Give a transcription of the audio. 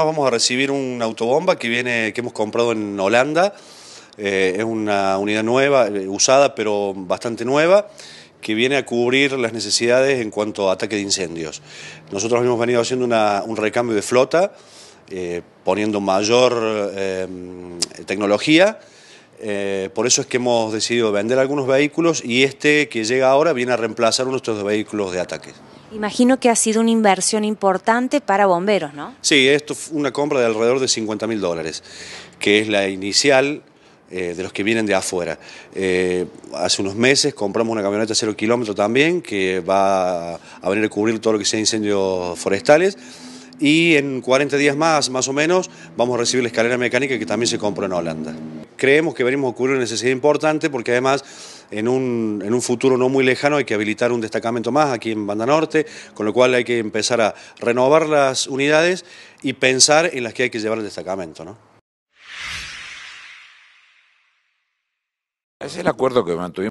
Vamos a recibir una autobomba que viene, que hemos comprado en Holanda. Eh, es una unidad nueva, eh, usada pero bastante nueva, que viene a cubrir las necesidades en cuanto a ataque de incendios. Nosotros hemos venido haciendo un recambio de flota, eh, poniendo mayor tecnología. Eh, por eso es que hemos decidido vender algunos vehículos y este que llega ahora viene a reemplazar uno de estos vehículos de ataque. Imagino que ha sido una inversión importante para bomberos, ¿no? Sí, esto fue una compra de alrededor de 50 mil dólares, que es la inicial eh, de los que vienen de afuera. Eh, hace unos meses compramos una camioneta cero kilómetro también, que va a venir a cubrir todo lo que sea incendios forestales y en 40 días más, más o menos, vamos a recibir la escalera mecánica que también se compró en Holanda creemos que venimos a cubrir una necesidad importante porque además en un, en un, futuro no muy lejano hay que habilitar un destacamento más aquí en Banda Norte, con lo cual hay que empezar a renovar las unidades y pensar en las que hay que llevar el destacamento. ¿no? Es el acuerdo que mantuvimos.